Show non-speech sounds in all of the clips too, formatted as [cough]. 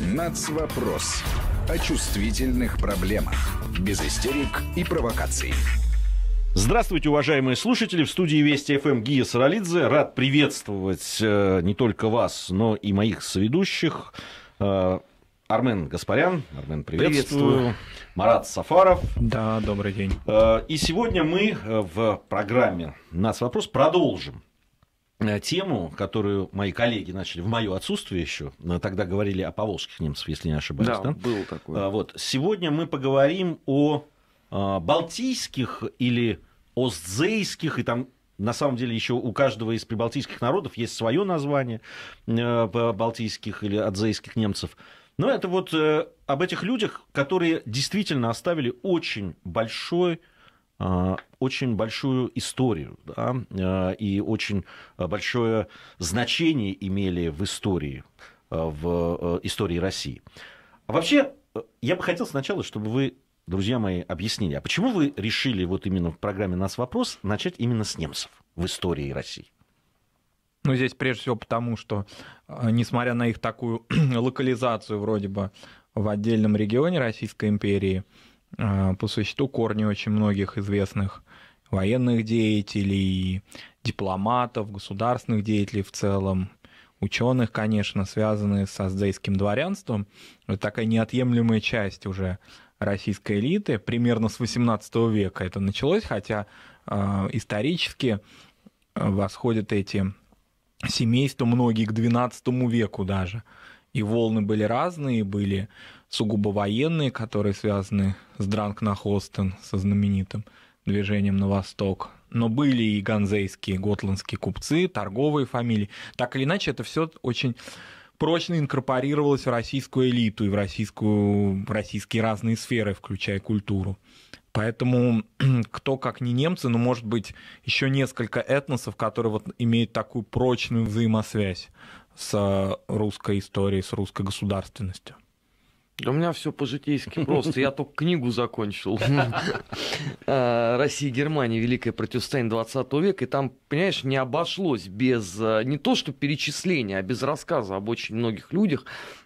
Нацвопрос. О чувствительных проблемах. Без истерик и провокаций. Здравствуйте, уважаемые слушатели. В студии Вести ФМ Гия Саралидзе. Рад приветствовать э, не только вас, но и моих соведущих. Э, Армен Гаспарян. Армен, приветствую. приветствую. Марат Сафаров. Да, добрый день. Э, и сегодня мы э, в программе «Нас вопрос» продолжим Э, тему, которую мои коллеги начали в мое отсутствие еще. Э, тогда говорили о поволжских немцах, если не ошибаюсь. Да, да? было такое. А, вот. Сегодня мы поговорим о а, балтийских или остзейских и там на самом деле еще у каждого из прибалтийских народов есть свое название э, балтийских или адзейских немцев. Но это вот об этих людях, которые действительно оставили очень большой а, очень большую историю да, а, и очень большое значение имели в истории, а, в э, истории России. А вообще, э, я бы хотел сначала, чтобы вы, друзья мои, объяснили, а почему вы решили вот именно в программе «Нас вопрос» начать именно с немцев в истории России? Ну, здесь прежде всего потому, что, несмотря на их такую [clears throat] локализацию вроде бы в отдельном регионе Российской империи, а, по существу корни очень многих известных военных деятелей, дипломатов, государственных деятелей в целом, ученых, конечно, связаны с аздейским дворянством. Это такая неотъемлемая часть уже российской элиты, примерно с XVIII века это началось, хотя э, исторически а, восходят эти семейства многие к XII веку даже. И волны были разные, были сугубо военные, которые связаны с дранг на Дранкнахостен, со знаменитым движением на восток. Но были и ганзейские, готландские купцы, торговые фамилии. Так или иначе, это все очень прочно инкорпорировалось в российскую элиту и в, российскую, в российские разные сферы, включая культуру. Поэтому [clears throat] кто, как не немцы, но, может быть, еще несколько этносов, которые вот имеют такую прочную взаимосвязь с э, русской историей, с русской государственностью. Да у меня все по-житейски [laughs] просто. Я только книгу закончил. [laughs] А, Россия, Германия, Великое противостояние 20 века. И там, понимаешь, не обошлось без э, не то что перечисления, а без рассказа об очень многих людях,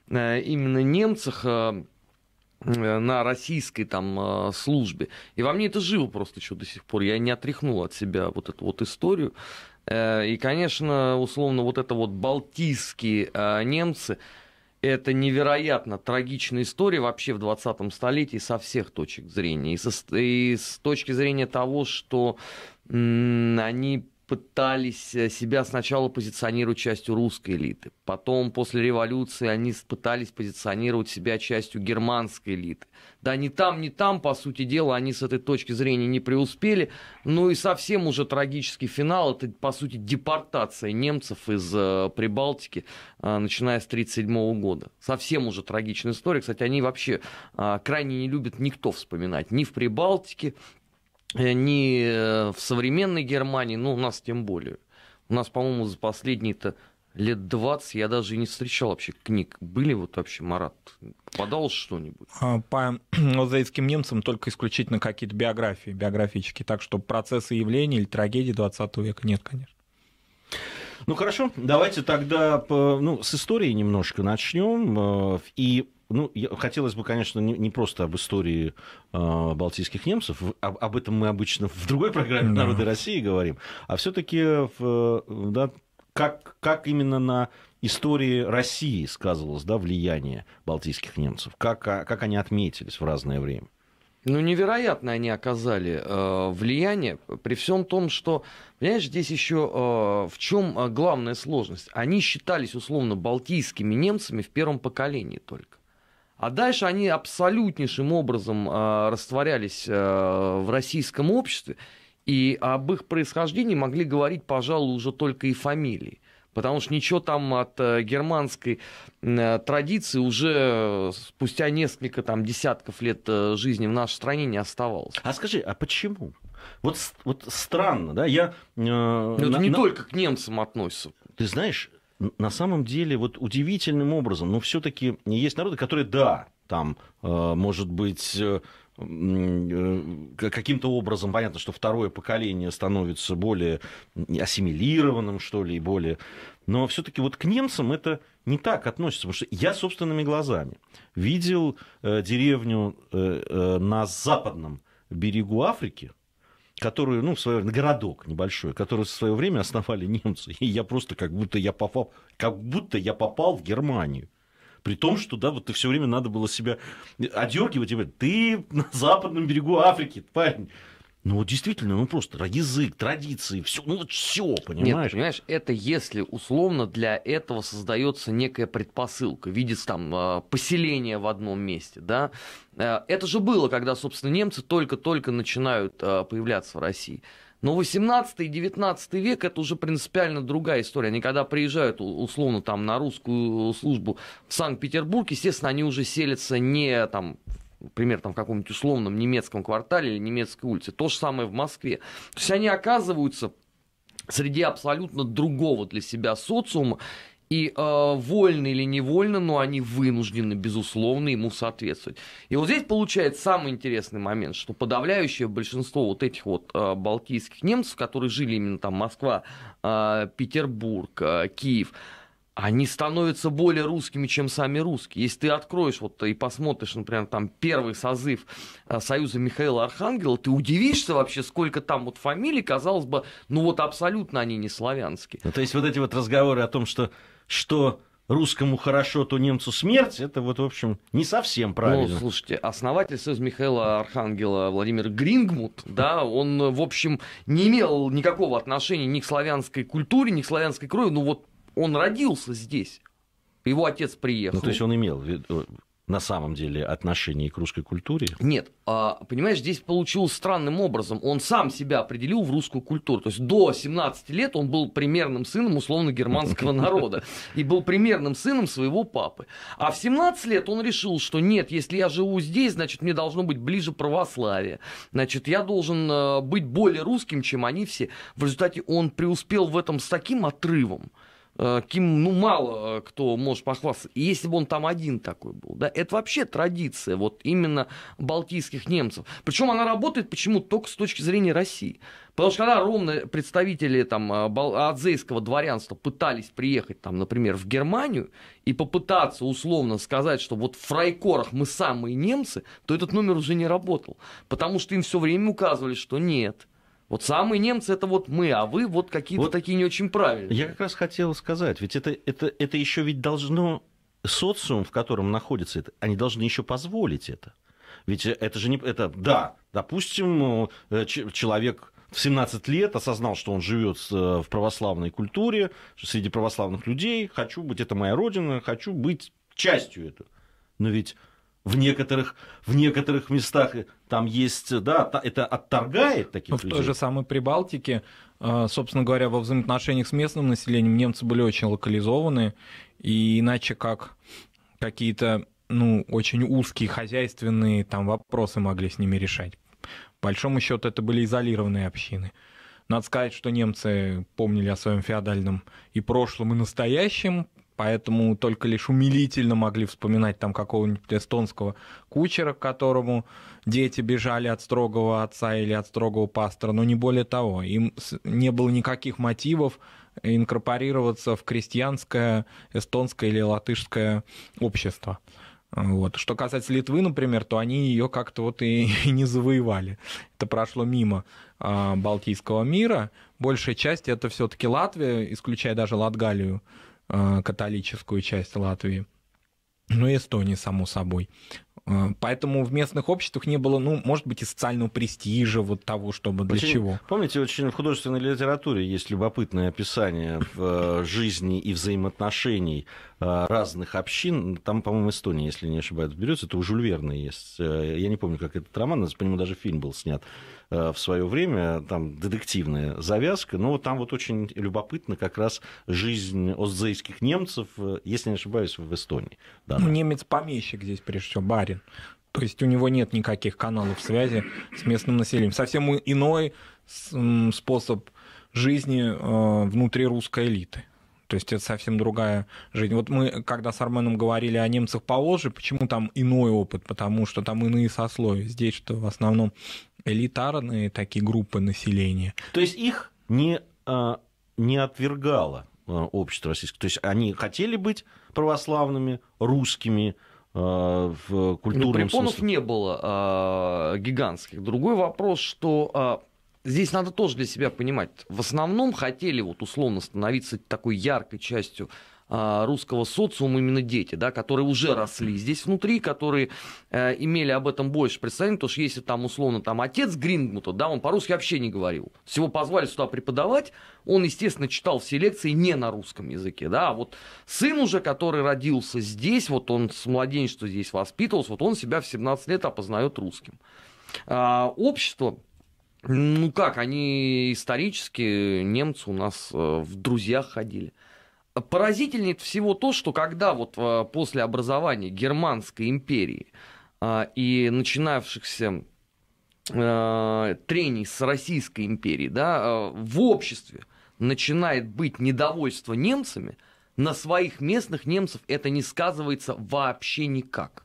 э, именно немцах, э, на российской там службе. И во мне это живо просто еще до сих пор. Я не отряхнул от себя вот эту вот историю. И, конечно, условно, вот это вот балтийские немцы – это невероятно трагичная история вообще в 20-м столетии со всех точек зрения. И, со, и с точки зрения того, что они пытались э, себя сначала позиционировать частью русской элиты, потом после революции они пытались позиционировать себя частью германской элиты. Да, ни там, ни там, по сути дела, они с этой точки зрения не преуспели. Ну и совсем уже трагический финал, это, по сути, депортация немцев из э, Прибалтики, э, начиная с 1937 года. Совсем уже трагичная история. Кстати, они вообще а, крайне не любят никто вспоминать. Ни в Прибалтике, Э, не э, в современной Германии, ну, у нас тем более. У нас, по-моему, за последние-то лет 20 я даже не встречал вообще книг. Были вот вообще, Марат, попадалось что-нибудь? А, по мозаицким [clears throat] немцам только исключительно какие-то биографии, биографические. Так что процессы явлений или трагедии 20 века нет, конечно. Ну хорошо, давайте тогда ну, с истории немножко начнем. Э, и ну, хотелось бы, конечно, не, не просто об истории э, балтийских немцев, об, об этом мы обычно в другой программе «Народы России» говорим, а все-таки да, как, как именно на истории России сказывалось да, влияние балтийских немцев, как, а, как они отметились в разное время. Ну, невероятно они оказали э, влияние, при всем том, что, понимаешь, здесь еще э, в чем э, главная сложность. Они считались условно балтийскими немцами в первом поколении только. А дальше они абсолютнейшим образом э, растворялись э, в российском обществе, и об их происхождении могли говорить, пожалуй, уже только и фамилии. Потому что ничего там от э, германской э, традиции уже спустя несколько там, десятков лет э, жизни в нашей стране не оставалось. А скажи, а почему? Вот, вот странно, да, я... Э, Но ну, на, не на... только к немцам относится. Ты знаешь, на самом деле вот удивительным образом, но все-таки есть народы, которые, да, там, э, может быть, э, э, каким-то образом, понятно, что второе поколение становится более ассимилированным, что ли, и более... Но все-таки вот к немцам это не так относится, потому что я собственными глазами видел деревню на западном берегу Африки, которую, ну, в свое городок небольшой, который в свое время основали немцы. И я просто как будто я попал, как будто я попал в Германию. При том, что, да, вот ты все время надо было себя одергивать и говорить, ты на западном берегу Африки, парень, ну вот действительно, ну просто язык, традиции, все, ну вот все, понимаешь? Нет, понимаешь, это если условно для этого создается некая предпосылка, видится там а, поселение в одном месте, да? Э, это же было, когда, собственно, немцы только-только начинают а, появляться в России. Но 18 и 19 век это уже принципиально другая история. Они когда приезжают, условно, там, на русскую службу в Санкт-Петербург, естественно, они уже селятся не там например, там в каком-нибудь условном немецком квартале или немецкой улице. То же самое в Москве. То есть они оказываются среди абсолютно другого для себя социума, и э, вольно или невольно, но они вынуждены, безусловно, ему соответствовать. И вот здесь получается самый интересный момент, что подавляющее большинство вот этих вот э, балтийских немцев, которые жили именно там Москва, э, Петербург, э, Киев, они становятся более русскими, чем сами русские. Если ты откроешь вот и посмотришь, например, там первый созыв э, Союза Михаила Архангела, ты удивишься вообще, сколько там вот фамилий, казалось бы, ну вот абсолютно они не славянские. Ну, то есть вот эти вот разговоры о том, что, что русскому хорошо, то немцу смерть, это вот, в общем, не совсем ну, правильно. Ну, слушайте, основатель Союза Михаила Архангела Владимир Грингмут, [laughs] да, он, в общем, не имел никакого отношения ни к славянской культуре, ни к славянской крови, ну вот он родился здесь. Его отец приехал. Ну, то есть он имел на самом деле отношение к русской культуре? Нет, а, понимаешь, здесь получилось странным образом. Он сам себя определил в русскую культуру. То есть до 17 лет он был примерным сыном условно-германского [laughs] народа и был примерным сыном своего папы. А в 17 лет он решил, что нет, если я живу здесь, значит, мне должно быть ближе православие. Значит, я должен э, быть более русским, чем они все. В результате он преуспел в этом с таким отрывом, Э, ким, ну, мало э, кто может похвастаться. И если бы он там один такой был, да, это вообще традиция вот именно балтийских немцев. Причем она работает почему только с точки зрения России. Потому что когда ровно представители там, э, адзейского дворянства пытались приехать, там, например, в Германию и попытаться условно сказать, что вот в фрайкорах мы самые немцы, то этот номер уже не работал. Потому что им все время указывали, что нет – вот самые немцы это вот мы, а вы вот какие-то вот такие не очень правильные. Я как раз хотел сказать, ведь это, это, это еще ведь должно социум, в котором находится это, они должны еще позволить это. Ведь это же не... Это, да, допустим, э, человек в 17 лет осознал, что он живет э, в православной культуре, среди православных людей, хочу быть, это моя родина, хочу быть частью этого. Но ведь в некоторых, в некоторых местах там есть, да, это отторгает таких Но людей. В той же самой Прибалтике, э, собственно говоря, во взаимоотношениях с местным населением немцы были очень локализованы, и иначе как какие-то ну, очень узкие хозяйственные там вопросы могли с ними решать. По большому счету это были изолированные общины. Надо сказать, что немцы помнили о своем феодальном и прошлом, и настоящем, поэтому только лишь умилительно могли вспоминать там какого-нибудь эстонского кучера, к которому дети бежали от строгого отца или от строгого пастора, но не более того. Им не было никаких мотивов инкорпорироваться в крестьянское, эстонское или латышское общество. Вот. Что касается Литвы, например, то они ее как-то вот и, [laughs] не завоевали. Это прошло мимо а, Балтийского мира. Большая часть это все-таки Латвия, исключая даже Латгалию, Э, католическую часть Латвии, ну и Эстонии, само собой. Э, поэтому в местных обществах не было, ну, может быть, и социального престижа вот того, чтобы для очень, чего. Помните, очень в художественной литературе есть любопытное описание э, жизни и взаимоотношений Э, разных общин. Там, по-моему, Эстония, если не ошибаюсь, берется. Это у Жюль есть. Э, я не помню, как этот роман, по нему даже фильм был снят э, в свое время, там детективная завязка, но ну, там вот очень любопытно как раз жизнь остзейских немцев, если не ошибаюсь, в Эстонии. Да, ну, немец-помещик здесь прежде всего, барин. То есть у него нет никаких каналов связи с местным населением. Совсем иной способ жизни внутри русской элиты. То есть это совсем другая жизнь. Вот мы, когда с Арменом говорили о немцах по Волжье, почему там иной опыт? Потому что там иные сословия. Здесь что в основном элитарные такие группы населения. То есть их не, а, не отвергало а, общество российское. То есть они хотели быть православными, русскими, а, в ну, культурном ну, препонов смысле. не было э, гигантских. Другой вопрос, что здесь надо тоже для себя понимать. В основном хотели вот условно становиться такой яркой частью а, русского социума именно дети, да, которые уже росли здесь внутри, которые э, имели об этом больше представления, потому что если там условно там отец Грингмута, да, он по-русски вообще не говорил, всего позвали сюда преподавать, он, естественно, читал все лекции не на русском языке, да, а вот сын уже, который родился здесь, вот он с младенчества здесь воспитывался, вот он себя в 17 лет опознает русским. А, общество ну как, они исторически, немцы у нас э, в друзьях ходили. Поразительнее всего то, что когда вот э, после образования Германской империи а, и начинавшихся э, трений с Российской империей, да, в обществе начинает быть недовольство немцами, на своих местных немцев это не сказывается вообще никак.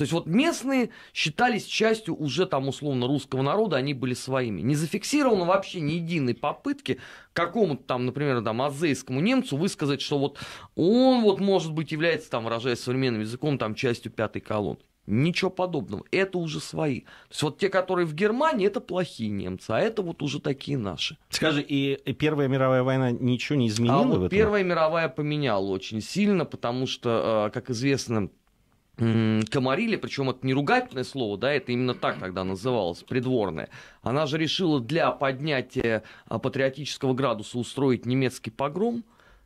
То есть вот местные считались частью уже там условно русского народа, они были своими. Не зафиксировано вообще ни единой попытки какому-то там, например, там азейскому немцу высказать, что вот он вот может быть является там, выражаясь современным языком, там частью пятой колонны. Ничего подобного. Это уже свои. То есть вот те, которые в Германии, это плохие немцы, а это вот уже такие наши. Скажи, и, Первая мировая война ничего не а изменила? А вот Первая мировая поменяла очень сильно, потому что, э, как известно, комарили, причем это не ругательное слово, да, это именно так тогда называлось, придворное. Она же решила для поднятия а, патриотического градуса устроить немецкий погром,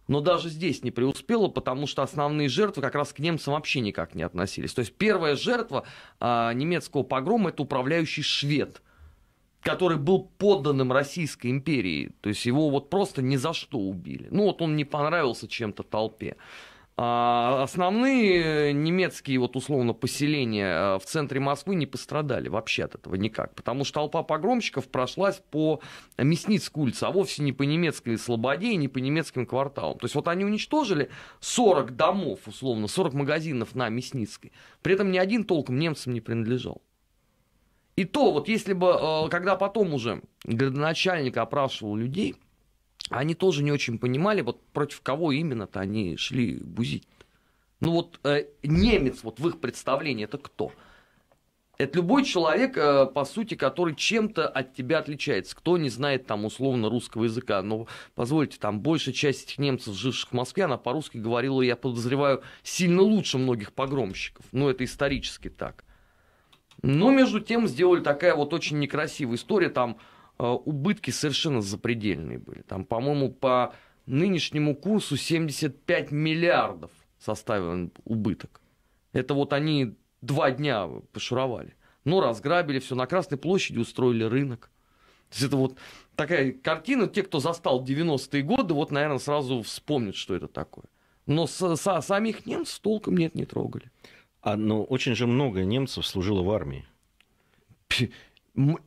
но даже здесь не преуспела, потому что основные жертвы как раз к немцам вообще никак не относились. То есть первая жертва а, немецкого погрома это управляющий швед, который был подданным Российской империи. То есть его вот просто ни за что убили. Ну вот он не понравился чем-то толпе. А, основные э, немецкие вот условно поселения э, в центре Москвы не пострадали вообще от этого никак, потому что толпа погромщиков прошлась по Мясницкой улице, а вовсе не по немецкой Слободе и не по немецким кварталам. То есть вот они уничтожили 40 домов, условно, 40 магазинов на Мясницкой, при этом ни один толком немцам не принадлежал. И то, вот если бы, э, когда потом уже градоначальник опрашивал людей, а они тоже не очень понимали, вот против кого именно-то они шли бузить. Ну вот э, немец вот в их представлении это кто? Это любой человек, э, по сути, который чем-то от тебя отличается. Кто не знает там условно русского языка. Но ну, позвольте, там большая часть этих немцев, живших в Москве, она по-русски говорила, я подозреваю, сильно лучше многих погромщиков. Ну это исторически так. Но между тем сделали такая вот очень некрасивая история. Там Э, убытки совершенно запредельные были. Там, по-моему, по нынешнему курсу 75 миллиардов составил убыток. Это вот они два дня пошуровали. Ну, разграбили все, на Красной площади устроили рынок. То есть это вот такая картина, те, кто застал 90-е годы, вот, наверное, сразу вспомнят, что это такое. Но с, с, самих немцев толком нет, не трогали. А, но ну, очень же много немцев служило в армии. [laughs]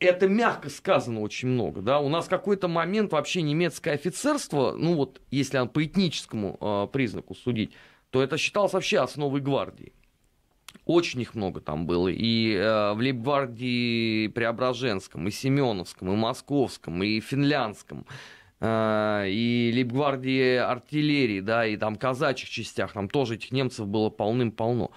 это мягко сказано очень много, да, у нас какой-то момент вообще немецкое офицерство, ну вот если по этническому э, признаку судить, то это считалось вообще основой гвардии. Очень их много там было. И э, в Лейбгвардии Преображенском, и Семеновском, и Московском, и Финляндском, э, и Лейбгвардии артиллерии, да, и там казачьих частях, там тоже этих немцев было полным-полно.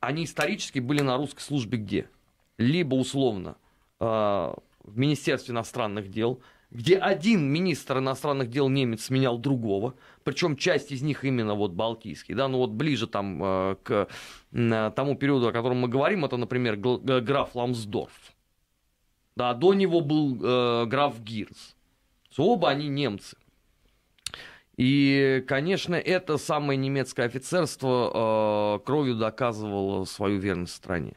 Они исторически были на русской службе где? Либо условно – а, в Министерстве иностранных дел, где один министр иностранных дел немец сменял другого, причем часть из них именно вот балтийский, да, ну вот ближе там а, к а, тому периоду, о котором мы говорим, это, например, э, граф Ламсдорф, да, до него был э, граф Гирс, оба они немцы. И, конечно, это самое немецкое офицерство кровью доказывало свою верность стране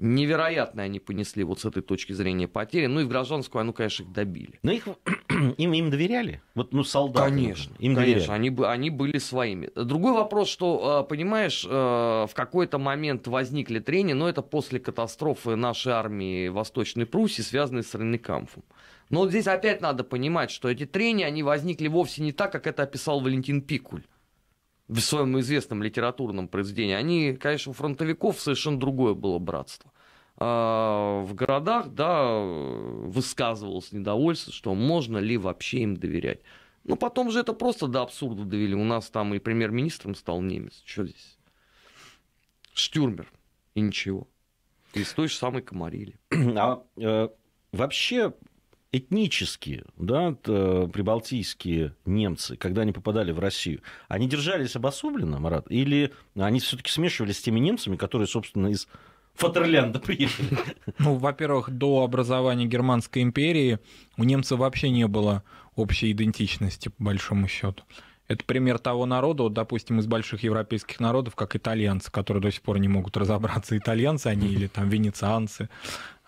невероятно они понесли вот с этой точки зрения потери. Ну и в гражданскую войну, конечно, их добили. Но их, [clears throat] им, им доверяли? Вот, ну, солдаты. Конечно, им конечно. Доверяли. Они, они были своими. Другой вопрос, что, а, понимаешь, э, в какой-то момент возникли трения, но это после катастрофы нашей армии Восточной Пруссии, связанной с Реннекамфом. Но вот здесь опять надо понимать, что эти трения, они возникли вовсе не так, как это описал Валентин Пикуль в своем известном литературном произведении, они, конечно, у фронтовиков совершенно другое было братство. А, в городах, да, высказывалось недовольство, что можно ли вообще им доверять. Но потом же это просто до абсурда довели. У нас там и премьер-министром стал немец. Что здесь? Штюрмер. И ничего. Из той же самой Камарили. А э, вообще этнические, да, прибалтийские немцы, когда они попадали в Россию, они держались обособленно, Марат, или они все-таки смешивались с теми немцами, которые, собственно, из Фатерленда приехали? [laughs] Ну, во-первых, до образования Германской империи у немцев вообще не было общей идентичности, по большому счету. Это пример того народа, вот, допустим, из больших европейских народов, как итальянцы, которые до сих пор не могут разобраться, итальянцы они или там венецианцы.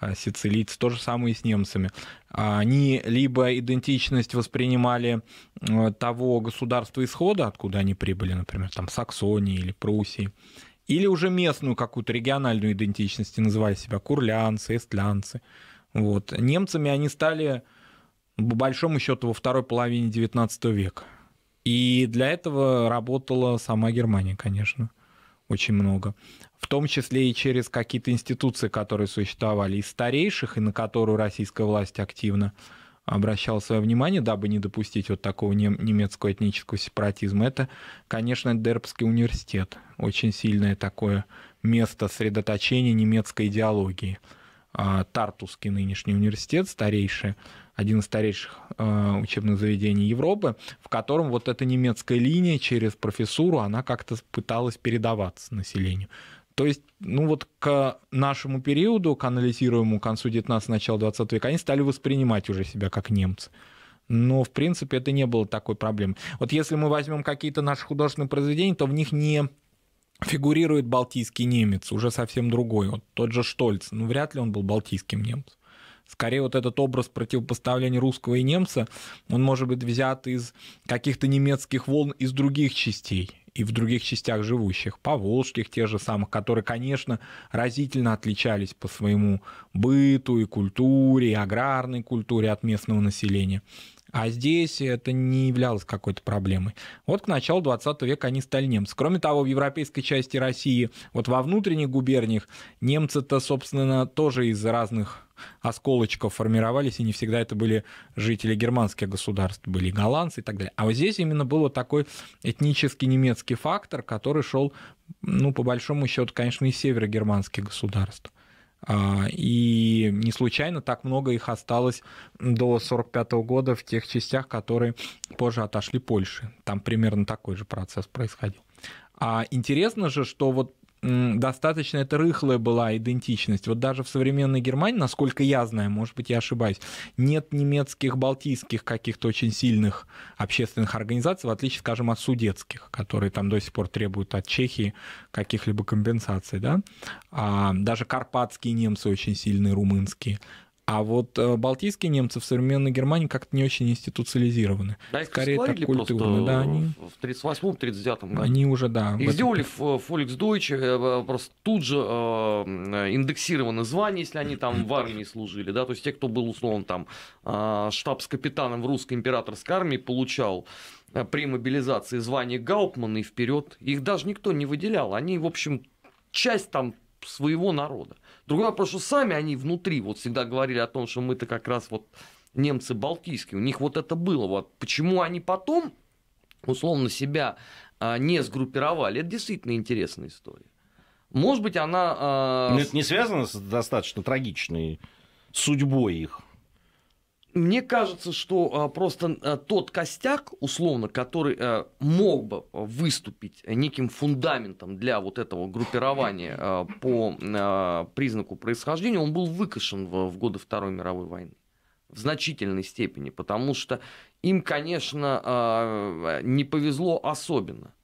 А, сицилийцы, то же самое и с немцами. А, они либо идентичность воспринимали того государства исхода, откуда они прибыли, например, там Саксонии или Пруссии, или уже местную какую-то региональную идентичность, и называли себя курлянцы, эстлянцы. Вот. Немцами они стали, по большому счету, во второй половине XIX века. И для этого работала сама Германия, конечно очень много. В том числе и через какие-то институции, которые существовали из старейших, и на которую российская власть активно обращала свое внимание, дабы не допустить вот такого немецкого этнического сепаратизма, это, конечно, Дербский университет. Очень сильное такое место сосредоточения немецкой идеологии. А, Тартусский нынешний университет, старейший, один из старейших э, учебных заведений Европы, в котором вот эта немецкая линия через профессуру, она как-то пыталась передаваться населению. То есть, ну вот к нашему периоду, к анализируемому концу 19 начала 20 века, они стали воспринимать уже себя как немцы. Но, в принципе, это не было такой проблемой. Вот если мы возьмем какие-то наши художественные произведения, то в них не фигурирует балтийский немец, уже совсем другой. Вот тот же Штольц, ну вряд ли он был балтийским немцем. Скорее вот этот образ противопоставления русского и немца, он может быть взят из каких-то немецких волн из других частей и в других частях живущих, поволжских тех же самых, которые, конечно, разительно отличались по своему быту и культуре, и аграрной культуре от местного населения. А здесь это не являлось какой-то проблемой. Вот к началу 20 века они стали немцами. Кроме того, в европейской части России, вот во внутренних губерниях, немцы-то, собственно, тоже из разных осколочков формировались, и не всегда это были жители германских государств, были голландцы и так далее. А вот здесь именно был вот такой этнический немецкий фактор, который шел, ну, по большому счету, конечно, из северогерманских государств. А, и не случайно так много их осталось до 1945 года в тех частях, которые позже отошли Польше. Там примерно такой же процесс происходил. А интересно же, что вот достаточно это рыхлая была идентичность. Вот даже в современной Германии, насколько я знаю, может быть, я ошибаюсь, нет немецких, балтийских каких-то очень сильных общественных организаций, в отличие, скажем, от судетских, которые там до сих пор требуют от Чехии каких-либо компенсаций, да? А даже карпатские немцы очень сильные, румынские. А вот э, балтийские немцы в современной Германии как-то не очень институциализированы. Да, их Скорее, так культурно. Да, они... В 38-39 году. Они уже, да. Их сделали этом... в Фоликс Дойче, э, э, просто тут же э, э, индексированы звания, если они там в армии служили. Да? То есть те, кто был, условно, там э, штабс-капитаном в русской императорской армии, получал при мобилизации звание Гауптмана и вперед. Их даже никто не выделял. Они, в общем, часть там своего народа. Другой вопрос, что сами они внутри вот всегда говорили о том, что мы-то как раз вот немцы балтийские, у них вот это было. Вот почему они потом условно себя а, не сгруппировали, это действительно интересная история. Может быть, она... А, Но это не связано с достаточно трагичной судьбой их? Мне кажется, что а, просто а, тот костяк, условно, который а, мог бы выступить неким фундаментом для вот этого группирования по признаку происхождения, он был выкашен в годы Второй мировой войны в значительной степени, потому что им, конечно, не повезло особенно.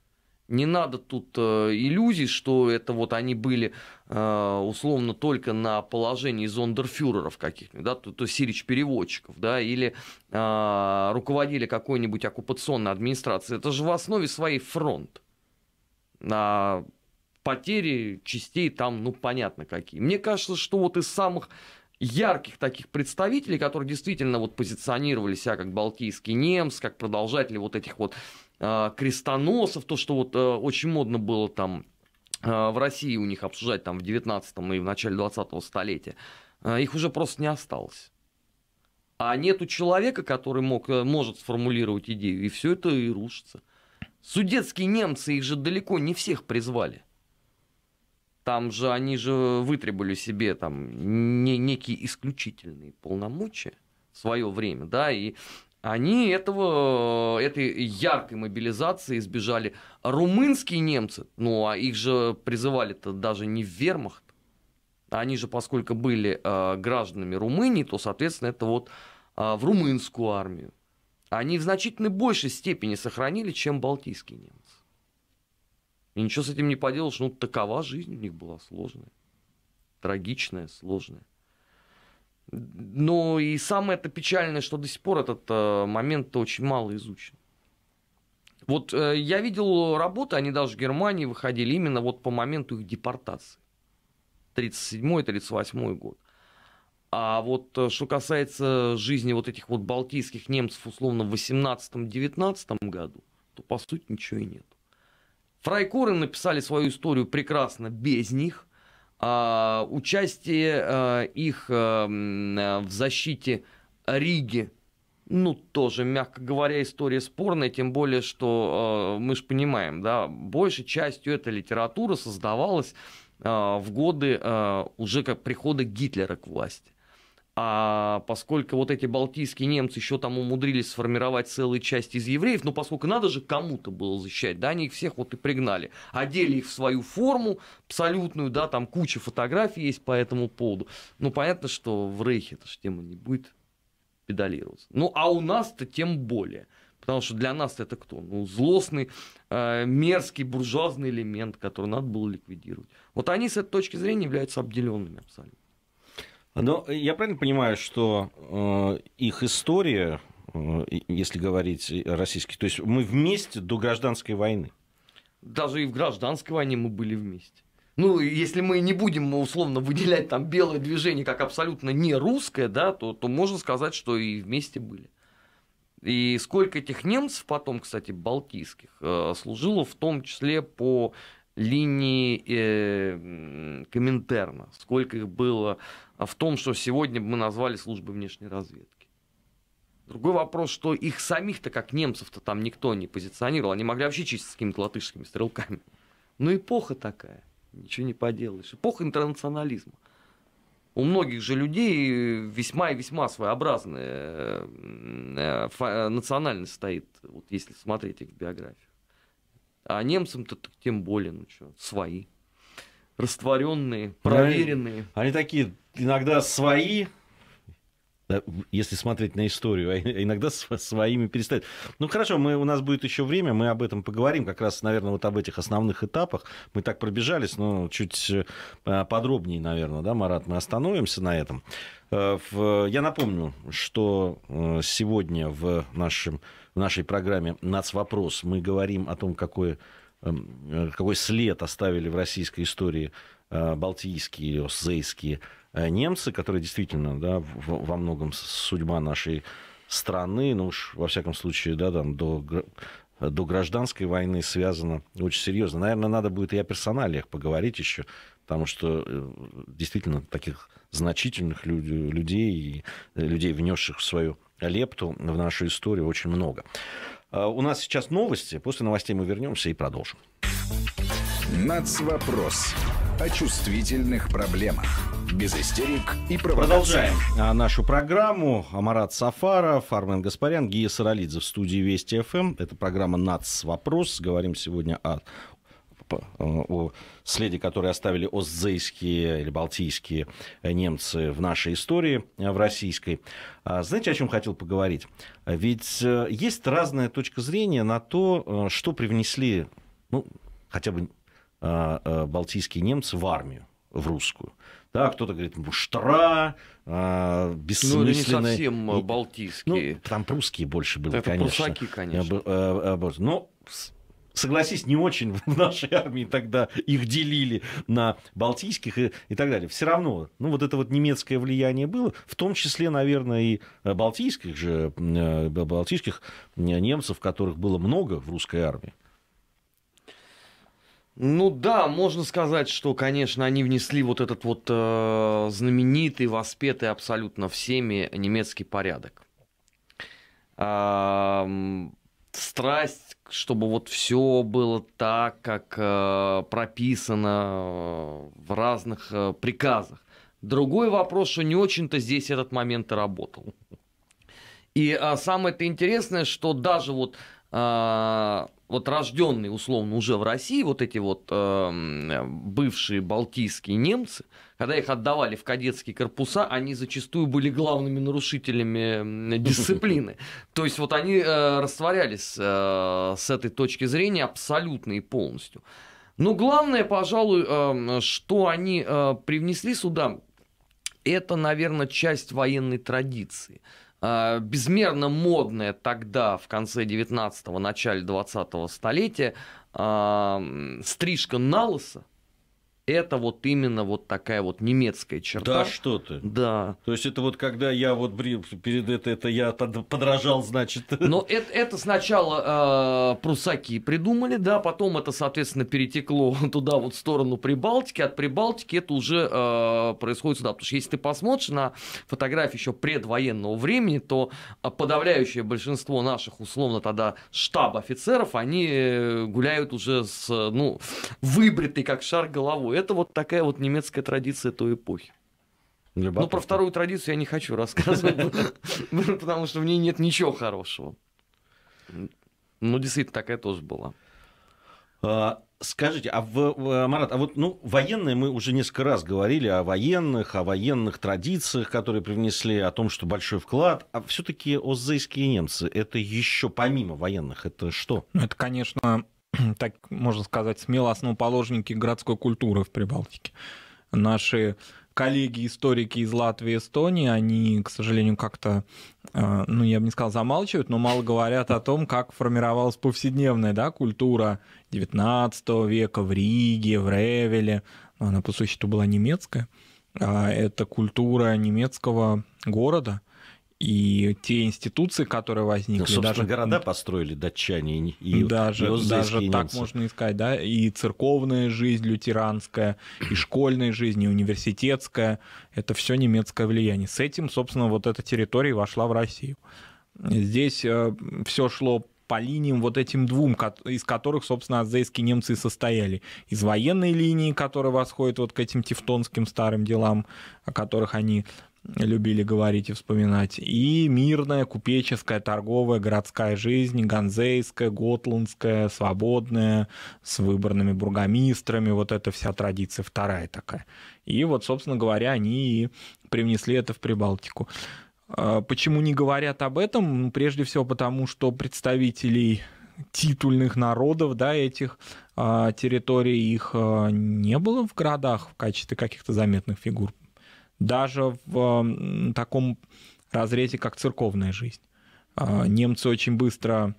Не надо тут э, иллюзий, что это вот они были э, условно только на положении зондерфюреров каких-нибудь, да, то, то сирич переводчиков, да, или э, руководили какой-нибудь оккупационной администрацией. Это же в основе своей фронт. А потери частей там, ну, понятно какие. Мне кажется, что вот из самых ярких таких представителей, которые действительно вот позиционировали себя как балтийский немц, как продолжатели вот этих вот а, крестоносов, то, что вот э, очень модно было там а, в России у них обсуждать там в 19 и в начале 20 столетия, а, их уже просто не осталось. А нету человека, который мог, э, может сформулировать идею, и все это и рушится. Судетские немцы, их же далеко не всех призвали. Там же они же вытребовали себе там не, некие исключительные полномочия в свое время, да, и они этого, э, этой яркой мобилизации избежали. Румынские немцы, ну а их же призывали-то даже не в вермахт, они же, поскольку были э, гражданами Румынии, то, соответственно, это вот э, в румынскую армию. Они в значительно большей степени сохранили, чем балтийские немцы. И ничего с этим не поделаешь, ну такова жизнь у них была сложная, трагичная, сложная. Но и самое это печальное, что до сих пор этот э, момент очень мало изучен. Вот э, я видел работы, они даже в Германии выходили именно вот по моменту их депортации. 37-38 год. А вот э, что касается жизни вот этих вот балтийских немцев, условно, в 18-19 году, то по сути ничего и нет. Фрайкоры написали свою историю прекрасно без них а, участие а, их а, а, в защите Риги, ну, тоже, мягко говоря, история спорная, тем более, что а, мы же понимаем, да, большей частью эта литература создавалась а, в годы а, уже как прихода Гитлера к власти. А поскольку вот эти балтийские немцы еще там умудрились сформировать целые части из евреев, но ну, поскольку надо же кому-то было защищать, да, они их всех вот и пригнали. Одели их в свою форму абсолютную, да, там куча фотографий есть по этому поводу. Ну, понятно, что в Рейхе эта же тема не будет педалироваться. Ну, а у нас-то тем более. Потому что для нас это кто? Ну, злостный, э, мерзкий буржуазный элемент, который надо было ликвидировать. Вот они с этой точки зрения являются обделенными абсолютно. А, Но ну, я правильно понимаю, что э, их история, э, если говорить российский, то есть мы вместе до гражданской войны? Даже и в гражданской войне мы были вместе. Ну, если мы не будем ну, условно выделять там белое движение как абсолютно не русское, да, то, то можно сказать, что и вместе были. И сколько этих немцев потом, кстати, балтийских, э, служило в том числе по линии э, Коминтерна, сколько их было а, в том, что сегодня мы назвали службы внешней разведки. Другой вопрос, что их самих-то, как немцев-то, там никто не позиционировал. Они могли вообще чистить с какими-то латышскими стрелками. Но эпоха такая, ничего не поделаешь. Эпоха интернационализма. У многих же людей э, весьма и весьма своеобразная э, э, национальность стоит, вот если смотреть их биографию. А немцам-то тем более, ну что, свои. Растворенные, ну, проверенные. Они, они такие иногда свои, если смотреть на историю, а иногда своими перестать. Ну хорошо, мы, у нас будет еще время, мы об этом поговорим, как раз, наверное, вот об этих основных этапах. Мы так пробежались, но чуть э, подробнее, наверное, да, Марат, мы остановимся на этом. Э, я напомню, что э, сегодня в нашем в нашей программе «Нацвопрос» мы говорим о том, какой эм, э, какой след оставили в российской истории э, балтийские, остзейские э, немцы, которые действительно да, во многом судьба нашей страны, ну уж во всяком случае, да, там до до гражданской войны связано очень серьезно. Наверное, надо будет и о персоналиях поговорить еще, потому что действительно таких значительных людей, людей, внесших в свою лепту в нашу историю очень много. А, у нас сейчас новости. После новостей мы вернемся и продолжим. Нацвопрос о чувствительных проблемах. Без истерик и Продолжаем а, нашу программу. Амарат Сафаров, Армен Гаспарян, Гия Саралидзе в студии Вести ФМ. Эм. Это программа «Нац. Вопрос». Говорим сегодня о Э, о следе, который оставили остзейские или балтийские э, немцы в нашей истории, э, в российской. А знаете, о чем хотел поговорить? Ведь есть разная точка зрения на то, что привнесли, ну, хотя бы балтийские немцы в армию, в русскую. Да, кто-то говорит, штра, э, бессмысленные. Ну, это не совсем ну, балтийские. Ну, там прусские больше были, это конечно. прусаки, конечно. Но ну, согласись, не очень [laughs] в нашей армии тогда их делили на балтийских и, и так далее. Все равно, ну, вот это вот немецкое влияние было, в том числе, наверное, и э, балтийских же, э, балтийских немцев, которых было много в русской армии. Ну да, можно сказать, что, конечно, они внесли вот этот вот э, знаменитый, воспетый абсолютно всеми немецкий порядок. Эм, страсть, чтобы вот все было так, как э, прописано э, в разных э, приказах. Другой вопрос, что не очень-то здесь этот момент и работал. И а, э, самое-то интересное, что даже вот, а, вот рожденные условно уже в России, вот эти вот а, бывшие балтийские немцы – когда их отдавали в кадетские корпуса, они зачастую были главными нарушителями дисциплины. [laughs] То есть вот они э, растворялись э, с этой точки зрения абсолютно и полностью. Но главное, пожалуй, э, что они э, привнесли сюда, это, наверное, часть военной традиции э, безмерно модная тогда, в конце 19-го, начале 20-го столетия, э, стрижка налоса, это вот именно вот такая вот немецкая черта. Да что ты? Да. То есть это вот когда я вот перед это, это я подражал, значит. Но это, это сначала э, прусаки придумали, да, потом это, соответственно, перетекло [laughs] туда вот в сторону Прибалтики, от Прибалтики это уже э, происходит сюда. Потому что если ты посмотришь на фотографии еще предвоенного времени, то э, подавляющее большинство наших, условно, тогда штаб офицеров, они э, гуляют уже с, ну, выбритой как шар головой это вот такая вот немецкая традиция той эпохи. Любопытно. Но ну, про вторую традицию я не хочу рассказывать, [laughs] [laughs] потому что в ней нет ничего хорошего. Ну, действительно, такая тоже была. А, скажите, а в, Марат, а вот ну, военные, мы уже несколько раз говорили о военных, о военных традициях, которые привнесли, о том, что большой вклад. А все-таки оззейские немцы, это еще помимо военных, это что? Ну, это, конечно, [clears throat] так можно сказать, смело основоположники городской культуры в Прибалтике. Наши коллеги-историки из Латвии и Эстонии, они, к сожалению, как-то, э, ну, я бы не сказал, замалчивают, но мало говорят о том, как формировалась повседневная да, культура XIX века в Риге, в Ревеле. Она, по существу, была немецкая. А это культура немецкого города – и те институции, которые возникли. Ну, собственно, даже города построили датчане и Даже, даже так можно искать, да, и церковная жизнь лютеранская, и [clears throat] школьная жизнь, и университетская. Это все немецкое влияние. С этим, собственно, вот эта территория вошла в Россию. Здесь э, все шло по линиям вот этим двум, из которых, собственно, адзейские немцы и состояли. Из военной линии, которая восходит вот к этим тевтонским старым делам, о которых они любили говорить и вспоминать, и мирная, купеческая, торговая, городская жизнь, ганзейская, готландская, свободная, с выборными бургомистрами, вот эта вся традиция вторая такая. И вот, собственно говоря, они и привнесли это в Прибалтику. А, почему не говорят об этом? Ну, прежде всего потому, что представителей титульных народов, да, этих а, территорий их а, не было в городах в качестве каких-то заметных фигур даже в таком разрезе, как церковная жизнь. А, немцы очень быстро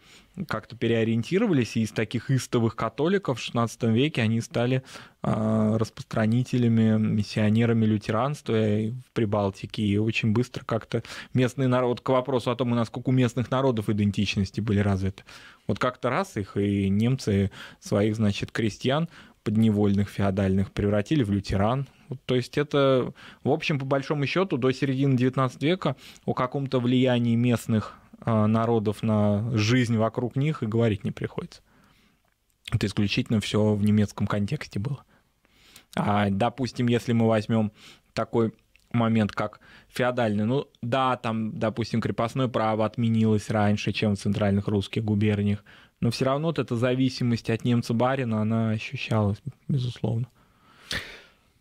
как-то переориентировались, и из таких истовых католиков в XVI веке они стали а, распространителями, миссионерами лютеранства э, в Прибалтике, и очень быстро как-то местный народ, к вопросу о том, насколько у местных народов идентичности были развиты, вот как-то раз их, и немцы своих, значит, крестьян – подневольных феодальных превратили в лютеран. то есть это, в общем, по большому счету, до середины XIX века о каком-то влиянии местных а, народов на жизнь вокруг них и говорить не приходится. Это исключительно все в немецком контексте было. А, допустим, если мы возьмем такой момент, как феодальный, ну да, там, допустим, крепостное право отменилось раньше, чем в центральных русских губерниях, но все равно вот эта зависимость от немца барина, она ощущалась, безусловно.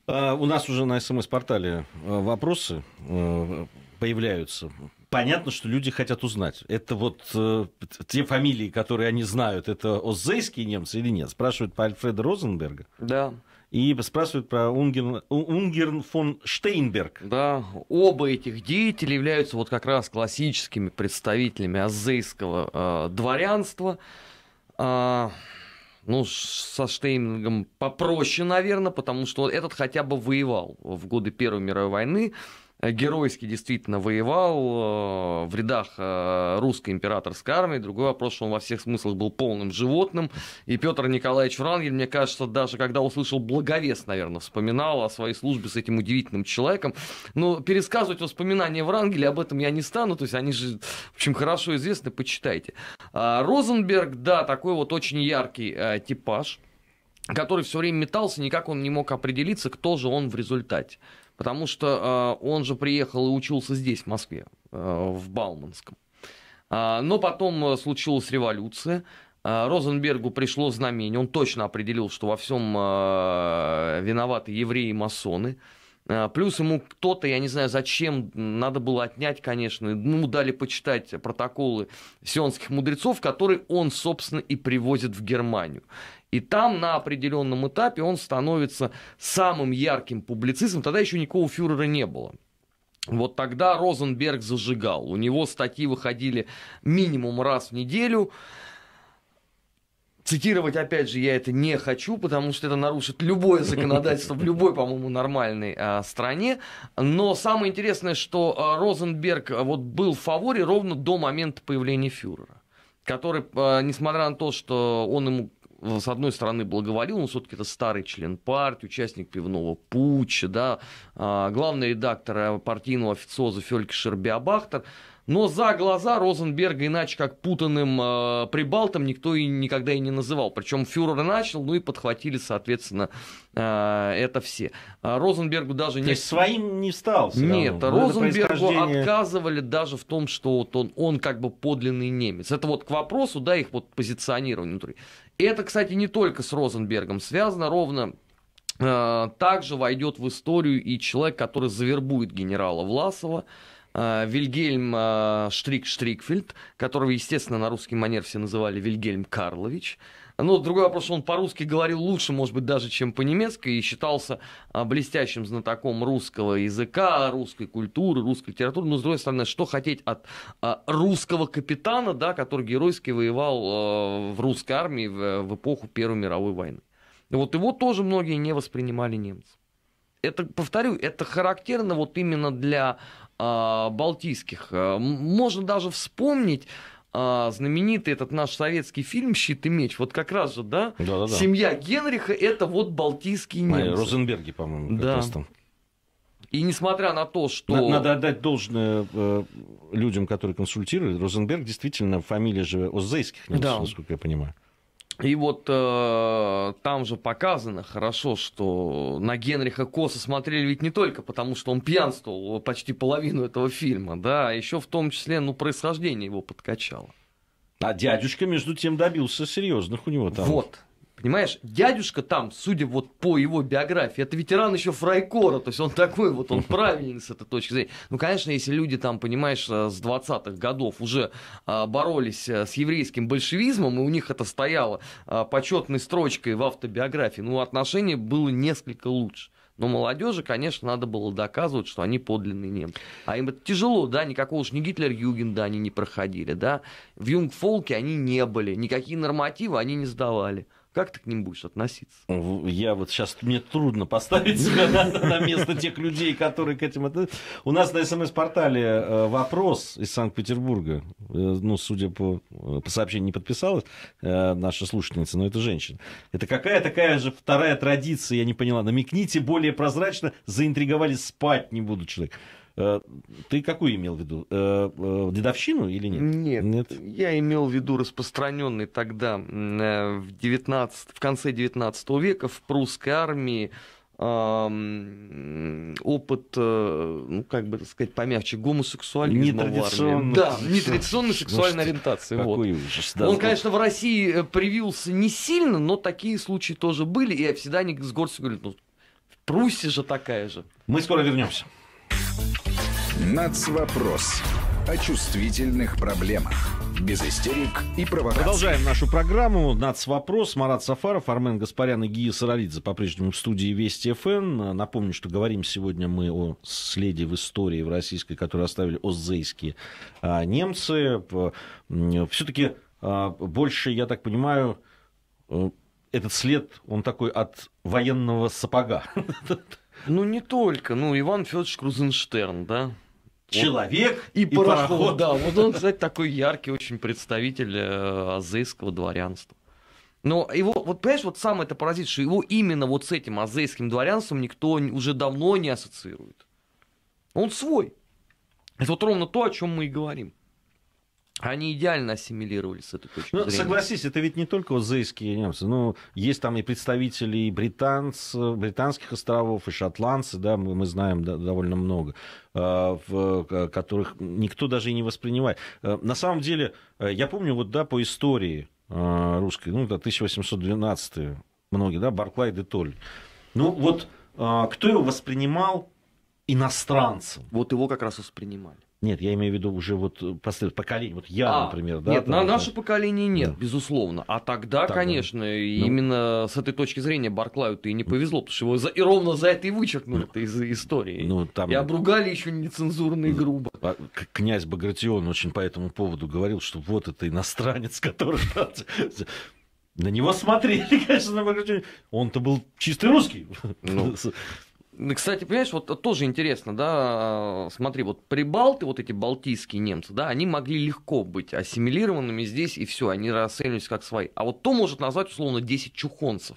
А, у нас уже на СМС-портале а, вопросы а, появляются. Понятно, что люди хотят узнать. Это вот э, те фамилии, которые они знают, это озейские немцы или нет? Спрашивают про Альфреда Розенберга. Да. И спрашивают про Унгерн, Унгерн фон Штейнберг. Да, оба этих деятеля являются вот как раз классическими представителями азейского э, дворянства. А, ну, со Штейнингом попроще, наверное, потому что этот хотя бы воевал в годы Первой мировой войны, Э, геройски действительно воевал э, в рядах э, русской императорской армии. Другой вопрос, что он во всех смыслах был полным животным. И Петр Николаевич Врангель, мне кажется, даже когда услышал благовест, наверное, вспоминал о своей службе с этим удивительным человеком. Но ну, пересказывать воспоминания Врангеля об этом я не стану. То есть они же, в общем, хорошо известны, почитайте. А, Розенберг, да, такой вот очень яркий типаж который все время метался, никак он не мог определиться, кто же он в результате. Потому что э, он же приехал и учился здесь, в Москве, э, в Бауманском. А, но потом э, случилась революция. А, Розенбергу пришло знамение. Он точно определил, что во всем виноваты евреи и масоны. А, плюс ему кто-то, я не знаю, зачем, надо было отнять, конечно, ему ну, дали почитать протоколы сионских мудрецов, которые он, собственно, и привозит в Германию. И там на определенном этапе он становится самым ярким публицистом. Тогда еще никакого фюрера не было. Вот тогда Розенберг зажигал. У него статьи выходили минимум раз в неделю. Цитировать, опять же, я это не хочу, потому что это нарушит любое законодательство в любой, по-моему, нормальной а, стране. Но самое интересное, что а, Розенберг а, вот, был в фаворе ровно до момента появления фюрера который, а, несмотря на то, что он ему ну, с одной стороны, благоволил, он все-таки это старый член партии, участник пивного путча, да, а, главный редактор э, партийного официоза Фельки Шербиабахтер, но за глаза Розенберга иначе как путанным э, прибалтом никто и никогда и не называл. Причем фюрер начал, ну и подхватили, соответственно, э, это все. А Розенбергу даже То не... есть своим не стал. Нет, равно. Розенбергу происхождение... отказывали даже в том, что вот он, он как бы подлинный немец. Это вот к вопросу, да, их вот позиционирование внутри это, кстати, не только с Розенбергом связано, ровно э, также войдет в историю и человек, который завербует генерала Власова, э, Вильгельм э, Штрик Штрикфельд, которого, естественно, на русский манер все называли Вильгельм Карлович, ну, другой вопрос, что он по-русски говорил лучше, может быть, даже, чем по-немецки, и считался а, блестящим знатоком русского языка, русской культуры, русской литературы. Но, с другой стороны, что хотеть от а, русского капитана, да, который геройски воевал а, в русской армии в эпоху Первой мировой войны? Вот его тоже многие не воспринимали немцы. Это, повторю, это характерно вот именно для балтийских. Можно даже вспомнить а, знаменитый этот наш советский фильм «Щит и меч». Вот как раз же, да? Да, да, да. Семья Генриха – это вот балтийские немцы. Розенберги, по-моему, да. раз там. И несмотря на то, что... Надо, отдать должное э, людям, которые консультировали. Розенберг действительно фамилия же Озейских немцев, да. насколько я понимаю. И вот э, там же показано хорошо, что на Генриха Коса смотрели ведь не только потому, что он пьянствовал почти половину этого фильма, да, а еще в том числе, ну, происхождение его подкачало. А дядюшка, между тем, добился серьезных у него там. Вот, Понимаешь, дядюшка там, судя вот по его биографии, это ветеран еще фрайкора, то есть он такой вот, он правильный с этой точки зрения. Ну, конечно, если люди там, понимаешь, э, с 20-х годов уже а, боролись э, с еврейским большевизмом, и у них это стояло а, почетной строчкой в автобиографии, ну, отношение было несколько лучше. Но молодежи, конечно, надо было доказывать, что они подлинные немцы. А им это тяжело, да, никакого уж не Гитлер-Югенда они не проходили, да. В Юнгфолке они не были, никакие нормативы они не сдавали. Как ты к ним будешь относиться? Я вот сейчас, мне трудно поставить себя на, место тех людей, которые к этим... У нас на СМС-портале э, вопрос из Санкт-Петербурга. Э, ну, судя по, э, по сообщению, не подписалась наша слушательница, но это женщина. Это какая такая же вторая традиция, я не поняла. Намекните более прозрачно, заинтриговали, спать не буду человек. Э, ты какую имел в виду? Э, э, дедовщину или нет? Нет. нет. Я имел в виду распространенный тогда в, 19, в конце 19 века в прусской армии опыт, ну, как бы так сказать, помягче, гомосексуализма нетрадиционный... Да, нетрадиционной сексуальной ну, ориентации. Вот. Ужас, да, Он, вот. конечно, в России привился не сильно, но такие случаи тоже были, и я всегда они с горстью говорю ну, в Пруссии же такая же. Мы скоро вернемся. Нацвопрос. О чувствительных проблемах. Без истерик и провокаций. Продолжаем нашу программу. Нацвопрос. Марат Сафаров, Армен Гаспарян и Гия Саралидзе по-прежнему в студии Вести ФН. Напомню, что говорим сегодня мы о следе в истории в российской, которую оставили оззейские а, немцы. Все-таки а, больше, я так понимаю, э, этот след, он такой от военного сапога. Ну, не только. Ну, Иван Федорович Крузенштерн, да? Человек и, и пароход. Да, вот он, кстати, такой яркий очень представитель э, азейского дворянства. Но ну, его, вот понимаешь, вот самое это паразит, что его именно вот с этим азейским дворянством никто уже давно не ассоциирует. Он свой. Это вот ровно то, о чем мы и говорим. Они идеально ассимилировались с этой точки ну, зрения. Согласись, это ведь не только вот зейские немцы. Ну, есть там и представители и британц, британских островов, и шотландцы, да, мы, мы знаем да, довольно много, э, в которых никто даже и не воспринимает. Э, на самом деле, э, я помню вот, да, по истории русской, ну, да, 1812 многие, да, Барклай де Толь. Ну, вот кто его воспринимал иностранцем? Вот его как раз воспринимали. Нет, я имею в виду уже вот э, последует поколение. Вот я, а, например, да. Нет, там, на наше поколение нет, да. безусловно. А тогда, тогда конечно, да. Ну. именно ну, с этой точки зрения Барклаю ты и не повезло, потому что его за, и ровно за это и вычеркнули ну, из истории. Ну, там... И обругали еще нецензурно и грубо. А, князь Багратион очень по этому поводу говорил, что вот это иностранец, [laughs] который на него смотрели, [laughs] конечно, на Он-то был чистый русский. Ну. [laughs] Ну, кстати, понимаешь, вот тоже интересно, да, а, смотри, вот прибалты, вот эти балтийские немцы, да, они могли легко быть ассимилированными здесь, и все, они расценивались как свои. А вот то может назвать, условно, 10 чухонцев,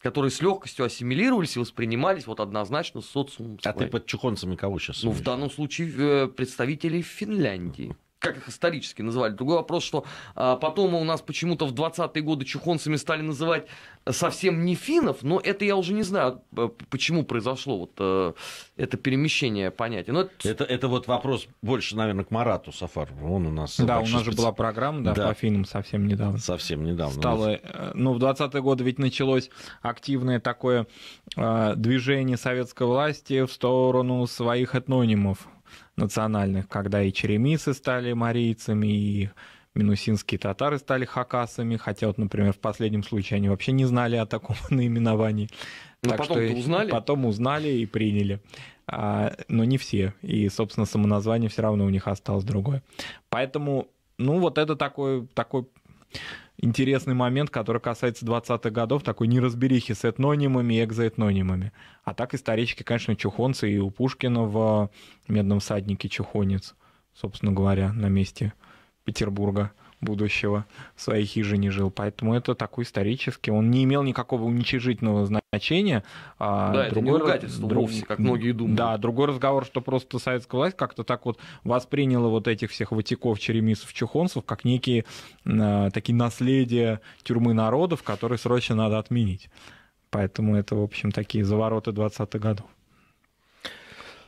которые с легкостью ассимилировались и воспринимались вот однозначно социумом. А своим. ты под чухонцами кого сейчас? Ну, в данном случае э, представителей Финляндии как их исторически называли. Другой вопрос, что а, потом у нас почему-то в 20-е годы чухонцами стали называть э, совсем не финнов, но это я уже не знаю, почему произошло вот а, это перемещение понятия. Но это... Это, это вот вопрос больше, наверное, к Марату Сафарову. Он у нас... Да, у нас спец... же была программа да, да. по финнам совсем недавно. Совсем недавно. Стало... Э, ну, в 20-е годы ведь началось активное такое э, движение советской власти в сторону своих этнонимов национальных, когда и черемисы стали марийцами, и минусинские татары стали хакасами, хотя вот, например, в последнем случае они вообще не знали о таком [laughs] наименовании. Но так потом что узнали? Потом узнали и приняли. А, но не все. И, собственно, самоназвание все равно у них осталось другое. Поэтому, ну, вот это такой, такой интересный момент, который касается 20-х годов, такой неразберихи с этнонимами и экзоэтнонимами. А так исторички, конечно, чухонцы и у Пушкина в э, «Медном всаднике» чухонец, собственно говоря, на месте Петербурга будущего в своей хижине жил. Поэтому это такой исторический. Он не имел никакого уничижительного значения. А да, другой, это не ругательство друг... вовсе, как многие думают. Да, другой разговор, что просто советская власть как-то так вот восприняла вот этих всех ватиков, черемисов, Чехонцев как некие э, такие наследия тюрьмы народов, которые срочно надо отменить. Поэтому это, в общем, такие завороты 20-х годов.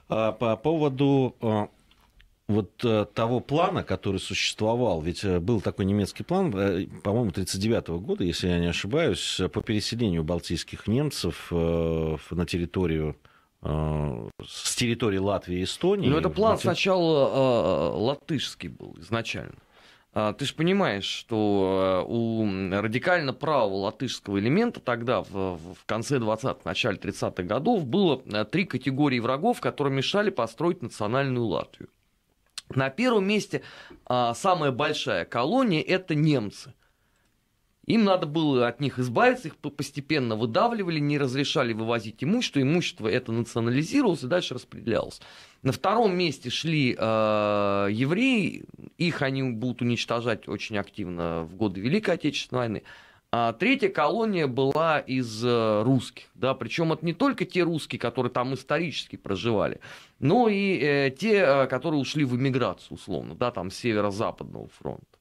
А, по поводу вот э, того плана, который существовал, ведь э, был такой немецкий план, э, по-моему, 1939 года, если я не ошибаюсь, по переселению балтийских немцев на территорию с территории Латвии и Эстонии. Ну, это план сначала латышский был изначально. А, ты же понимаешь, что у радикально правого латышского элемента тогда, в, в конце 20-х, начале 30-х годов, было три категории врагов, которые мешали построить национальную Латвию. На первом месте а, самая большая колония это немцы. Им надо было от них избавиться, их постепенно выдавливали, не разрешали вывозить имущество, имущество это национализировалось и дальше распределялось. На втором месте шли э, евреи, их они будут уничтожать очень активно в годы Великой Отечественной войны. А третья колония была из э, русских, да, причем это не только те русские, которые там исторически проживали, но и э, те, э, которые ушли в эмиграцию, условно, да, там с северо-западного фронта,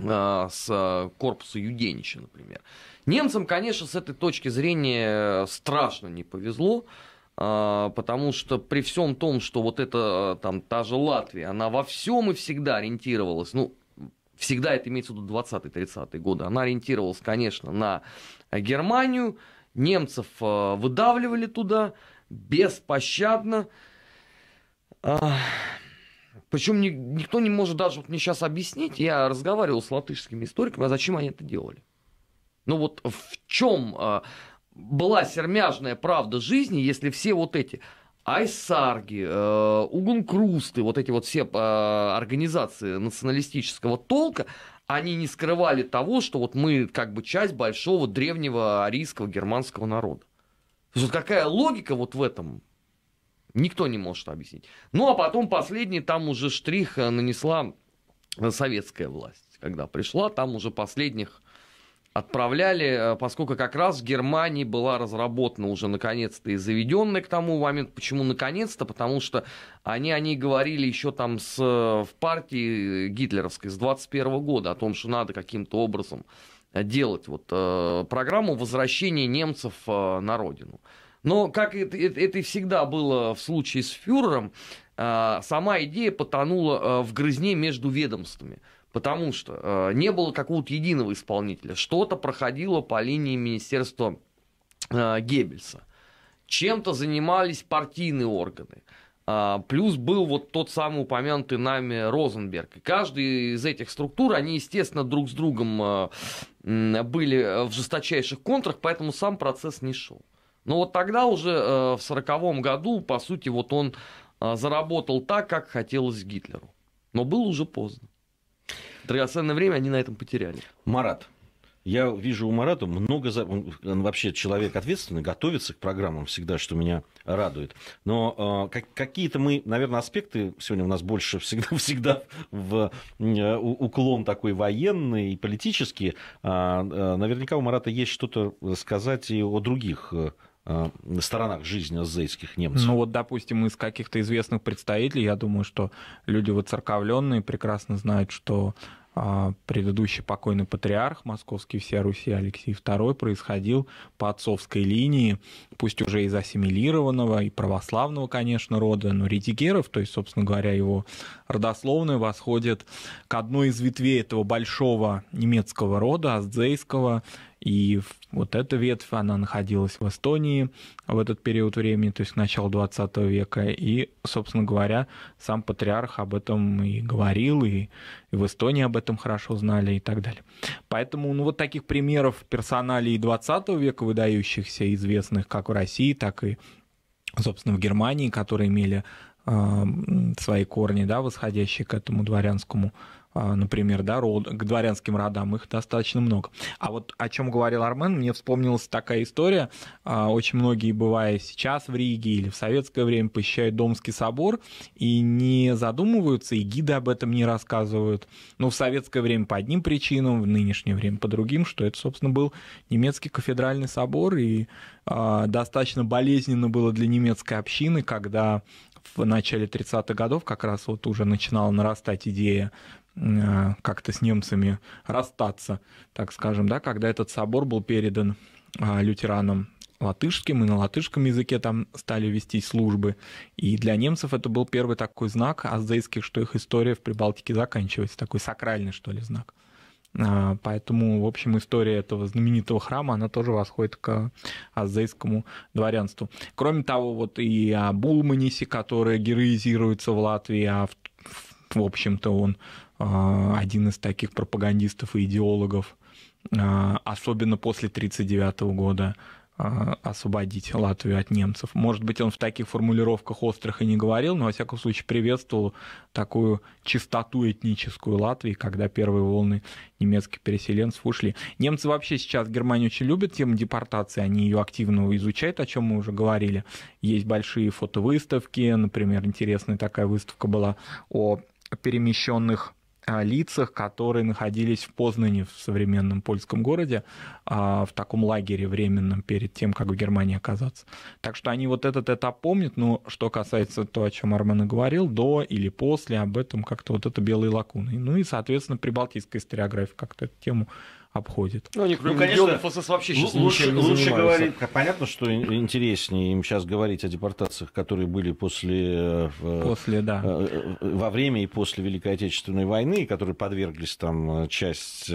а, э, с корпуса Юденича, например. Немцам, конечно, с этой точки зрения э, страшно не повезло, а, потому что при всем том, что вот эта там та же Латвия, она во всем и всегда ориентировалась, ну, всегда это имеется в виду 20-30-е годы, она ориентировалась, конечно, на Германию, немцев э, выдавливали туда беспощадно. А, Причем никто не может даже вот мне сейчас объяснить, я разговаривал с латышскими историками, а зачем они это делали? Ну вот в чем а, была сермяжная правда жизни, если все вот эти Айсарги, э, Угункрусты, вот эти вот все э, организации националистического толка, они не скрывали того, что вот мы как бы часть большого древнего арийского германского народа. То есть вот какая логика вот в этом, никто не может объяснить. Ну а потом последний там уже штрих э, нанесла советская власть. Когда пришла, там уже последних отправляли, э, поскольку как раз в Германии была разработана уже наконец-то и заведенная к тому моменту. Почему наконец-то? Потому что они о ней говорили еще там с, э, в партии э, гитлеровской с 21 года, о том, что надо каким-то образом делать вот, э, программу возвращения немцев э, на родину. Но как это, это, это и всегда было в случае с фюрером, э, сама идея потонула в грызне между ведомствами – потому что э, не было какого-то единого исполнителя. Что-то проходило по линии Министерства э, Геббельса. Чем-то занимались партийные органы. Э, плюс был вот тот самый упомянутый нами Розенберг. И каждый из этих структур, они, естественно, друг с другом э, были в жесточайших контрах, поэтому сам процесс не шел. Но вот тогда уже э, в сороковом году, по сути, вот он э, заработал так, как хотелось Гитлеру. Но было уже поздно драгоценное время они на этом потеряли. Марат, я вижу у Марата много... Он вообще человек ответственный, готовится к программам всегда, что меня радует. Но э, как, какие-то мы, наверное, аспекты... Сегодня у нас больше [laughs] всегда, всегда в э, уклон такой военный и политический. Э, э, наверняка у Марата есть что-то сказать и о других э, Э, сторонах жизни азейских немцев. Ну вот, допустим, из каких-то известных представителей, я думаю, что люди воцерковленные прекрасно знают, что а, предыдущий покойный патриарх московский всея Руси Алексей II происходил по отцовской линии, пусть уже из ассимилированного и православного, конечно, рода, но редигеров, то есть, собственно говоря, его родословные восходит к одной из ветвей этого большого немецкого рода, аздзейского, и вот эта ветвь, она находилась в Эстонии в этот период времени, то есть к началу 20 века. И, собственно говоря, сам патриарх об этом и говорил, и, и в Эстонии об этом хорошо знали и так далее. Поэтому, ну, вот таких примеров персоналей 20 века выдающихся, известных как в России, так и, собственно, в Германии, которые имели а, свои корни, да, восходящие к этому дворянскому а, например, да, род, к дворянским родам, их достаточно много. А вот о чем говорил Армен, мне вспомнилась такая история. А, очень многие, бывая сейчас в Риге или в советское время, посещают Домский собор и не задумываются, и гиды об этом не рассказывают. Но в советское время по одним причинам, в нынешнее время по другим, что это, собственно, был немецкий кафедральный собор, и а, достаточно болезненно было для немецкой общины, когда в начале 30-х годов как раз вот уже начинала нарастать идея Э, как-то с немцами расстаться, так скажем, да, когда этот собор был передан э, лютеранам латышским, и на латышском языке там стали вести службы. И для немцев это был первый такой знак аздейских, что их история в Прибалтике заканчивается, такой сакральный, что ли, знак. Э, поэтому, в общем, история этого знаменитого храма, она тоже восходит к азейскому дворянству. Кроме того, вот и о Булманисе, который героизируется в Латвии, а в, в общем-то он а, один из таких пропагандистов и идеологов, а, особенно после 1939 года а, освободить Латвию от немцев. Может быть, он в таких формулировках острых и не говорил, но, во всяком случае, приветствовал такую чистоту этническую Латвии, когда первые волны немецких переселенцев ушли. Немцы вообще сейчас Германию очень любят тему депортации, они ее активно изучают, о чем мы уже говорили. Есть большие фотовыставки, например, интересная такая выставка была о перемещенных лицах, которые находились в Познане, в современном польском городе, а, в таком лагере временном перед тем, как в Германии оказаться. Так что они вот этот этап помнят, но что касается то, о чем Армен и говорил, до или после, об этом как-то вот это белые лакуны. Ну и, соответственно, прибалтийская историография как-то эту тему обходит. Ну, они, ну конечно, ФСС вообще сейчас лучше, ничем не лучше говорит. Понятно, что интереснее им сейчас говорить о депортациях, которые были после, э, после да. Э, э, во время и после Великой Отечественной войны, которые подверглись там часть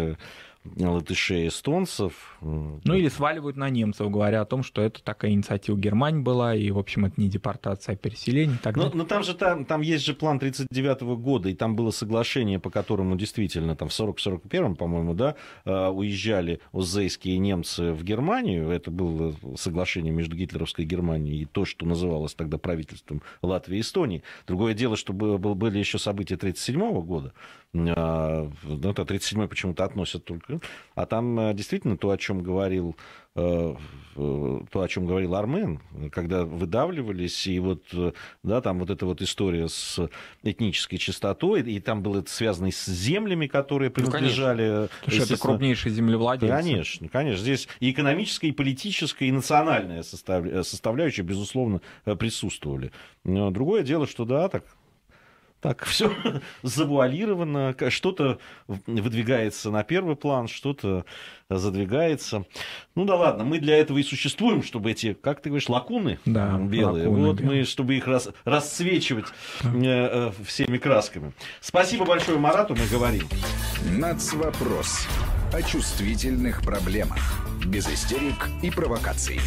латышей и эстонцев. Ну или сваливают на немцев, говоря о том, что это такая инициатива Германии была, и, в общем, это не депортация, а переселение. Так но, но там же там, там есть же план 39 года, и там было соглашение, по которому действительно там в 40-41, по-моему, да, э, уезжали озейские немцы в Германию. Это было соглашение между гитлеровской Германией и то, что называлось тогда правительством Латвии и Эстонии. Другое дело, что были еще события 37 года, а, ну, это 37-й почему-то относят только. А там э, действительно то, о чем говорил э, э, то, о чем говорил Армен, когда выдавливались, и вот, да, там вот эта вот история с этнической чистотой, и там было это связано и с землями, которые принадлежали... Ну, конечно. это крупнейшие землевладельцы. Конечно, конечно. Здесь и экономическая, и политическая, и национальная состав... составляющая, безусловно, присутствовали. Но другое дело, что, да, так так [laughs] все завуалировано, что-то выдвигается на первый план, что-то задвигается. Ну да ладно, мы для этого и существуем, чтобы эти, как ты говоришь, лакуны да, белые, лакуны вот белые. мы, чтобы их рас, расцвечивать э, э, всеми красками. Спасибо большое Марату, мы говорим. Нацвопрос о чувствительных проблемах, без истерик и провокаций.